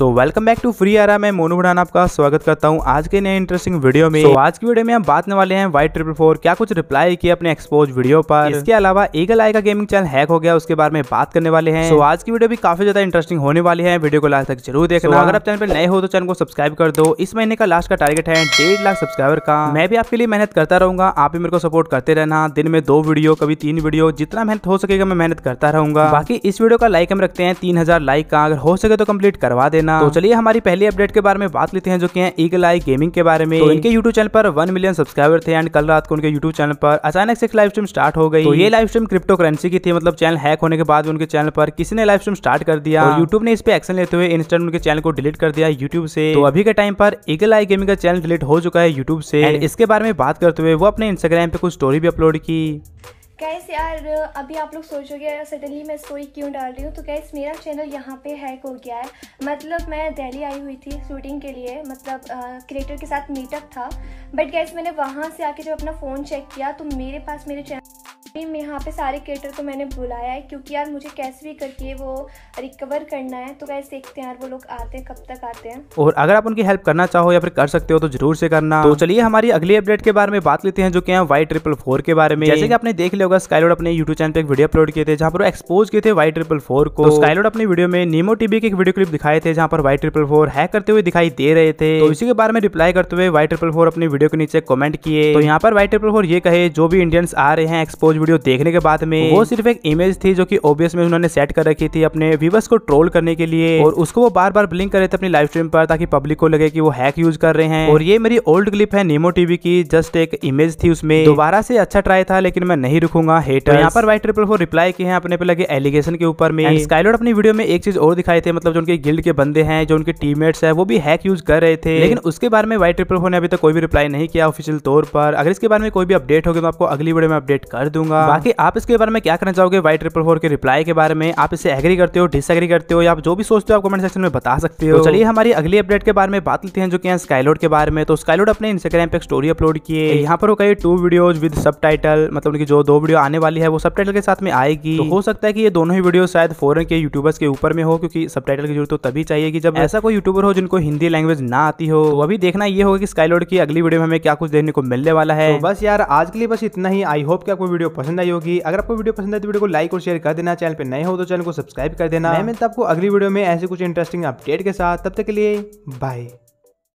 so welcome back to free आरा मैं मोनू भड़ान आपका स्वागत करता हूँ आज के नए इंटरेस्टिंग वीडियो में so, आज की वीडियो में हम बात वाले हैं वाइट ट्रिपल फोर क्या कुछ रिप्लाई किया अपने एक्सपोज वीडियो पर इसके अलावा एगल आई का गेमिंग चैनल हैक हो गया उसके बारे में बात करने वाले हैं सो so, आज की वीडियो भी काफी ज्यादा इंटरेस्टिंग होने वाली है वीडियो को लास्ट तक जरूर देखना so, अगर आप चैनल पर नए हो तो चैनल को सब्सक्राइब कर दो इस महीने का लास्ट का टारगेट है डेढ़ लाख सब्सक्राइबर का मैं भी आपके लिए मेहनत करता रहूंगा आप भी मेरे को सपोर्ट करते रहना दिन में दो वीडियो कभी तीन वीडियो जितना मेहनत हो सकेगा मैं मेहनत करता रहूंगा बाकी इस वीडियो का लाइक हम रखते हैं तीन लाइक का अगर हो सके तो कम्प्लीट करवा देना करना तो चलिए हमारी पहली अपडेट के बारे में बात लेते हैं जो की ईगल आई गेमिंग के बारे में तो, तो इनके यूट्यूब चैनल पर वन मिलियन सब्सक्राइबर थे एंड कल रात को उनके यूट्यूब चैनल पर अचानक से एक लाइव स्ट्रीम स्टार्ट हो गई तो ये लाइव स्ट्रीम क्रिप्टो करेंसी की थी मतलब चैनल हैक होने के बाद उनके चैनल पर किसी ने लाइव स्ट्रीम स्टार्ट कर दिया यूट्यूब ने इस पे एक्शन लेते हुए इंस्टेंट उनके चैनल को डिलीट कर दिया यूट्यूब से तो अभी के टाइम पर ईगल आई गेमिंग का चैनल डिलीट हो चुका है यूट्यूब से इसके बारे में बात करते हुए वो अपने इंस्टाग्राम पे कुछ स्टोरी भी अपलोड की कैस यार अभी आप लोग सोचोगे यार सडनली मैं स्टोरी क्यों डाल रही हूँ तो कैस मेरा चैनल यहाँ पे हैक हो गया है मतलब मैं दिल्ली आई हुई थी शूटिंग के लिए मतलब क्रिएटर के साथ मीटअप था बट कैस मैंने वहाँ से आके जब अपना फ़ोन चेक किया तो मेरे पास मेरे चैनल मैं यहाँ पे सारे केटर को तो मैंने बुलाया है क्योंकि यार मुझे कैसे भी करके वो रिकवर करना है तो कैसे देखते हैं यार वो लोग आते हैं कब तक आते हैं और अगर आप उनकी हेल्प करना चाहो या फिर कर सकते हो तो जरूर से करना तो चलिए हमारी अगली अपडेट के बारे में बात लेते हैं जो कि वाई ट्रिपल फोर के बारे में जैसे कि आपने देख लिया होगा स्काईलोड अपने यूट्यूब चैनल पर एक वीडियो अपलोड किए थे जहाँ पर एक्सपोज किए थे वाई ट्रिपल फोर को स्काईलोड तो अपने वीडियो में नीमो टीवी के एक वीडियो क्लिप दिखाए थे जहाँ पर वाई ट्रिपल फोर हैक करते हुए दिखाई दे रहे थे तो इसी के बारे में रिप्लाई करते हुए वाई ट्रिपल फोर अपने वीडियो के नीचे कमेंट किए तो यहाँ पर वाई ट्रिपल फोर ये कहे जो भी इंडियंस आ रहे हैं एक्सपोज वीडियो देखने के बाद में वो सिर्फ एक इमेज थी जो कि ओबीएस में उन्होंने सेट कर रखी थी अपने व्यूवर्स को ट्रोल करने के लिए और उसको वो बार बार ब्लिंक कर रहे थे अपनी लाइव स्ट्रीम पर ताकि पब्लिक को लगे की वो हैक यूज कर रहे हैं और ये मेरी ओल्ड क्लिप है नीमो टीवी की जस्ट एक इमेज थी उसमें दोबारा से अच्छा ट्राई था लेकिन मैं नहीं रुकूंगा हेटर यहाँ पर व्हाइट ट्रिपल फोर रिप्लाई किए हैं अपने पे लगे एलिगेशन के ऊपर में स्काइलोड अपनी वीडियो में एक चीज और दिखाई थे मतलब जो उनके गिल्ड के बंदे हैं जो उनके टीममेट्स है वो भी हैक यूज कर रहे थे लेकिन उसके बारे में व्हाइट ट्रिपल फोर ने अभी तक कोई भी रिप्लाई नहीं किया ऑफिशियल तौर पर अगर इसके बारे में कोई भी अपडेट होगी तो आपको अगली वीडियो में अपडेट कर दूंगा करूंगा बाकी आप इसके बारे में क्या करना चाहोगे वाई ट्रिपल फोर के रिप्लाई के बारे में आप इसे एग्री करते हो डिसएग्री करते हो या आप जो भी सोचते हो आप कमेंट सेक्शन में बता सकते हो तो चलिए हमारी अगली अपडेट के बारे में बात लेते हैं जो की स्काईलोड के बारे में तो स्काईलोड अपने इंस्टाग्राम पे स्टोरी अपलोड किए यहाँ पर वो कई टू वीडियो विद सब मतलब उनकी जो दो वीडियो आने वाली है वो सब के साथ में आएगी तो हो सकता है की ये दोनों ही वीडियो शायद फॉरन के यूट्यूबर्स के ऊपर में हो क्योंकि सब की जरूरत तो तभी चाहिए कि जब ऐसा कोई यूट्यूबर हो जिनको हिंदी लैंग्वेज ना आती हो तो अभी देखना ये होगा कि स्काईलोड की अगली वीडियो में हमें क्या कुछ देखने को मिलने वाला है तो बस यार आज के लिए बस इतना ही आई होप कि आपको वीडियो पसंद आई होगी अगर आपको वीडियो पसंद है तो वीडियो को लाइक और शेयर कर देना चैनल पर नए हो तो चैनल को सब्सक्राइब कर देना मैं मिलता आपको अगली वीडियो में ऐसे कुछ इंटरेस्टिंग अपडेट के साथ तब तक के लिए बाय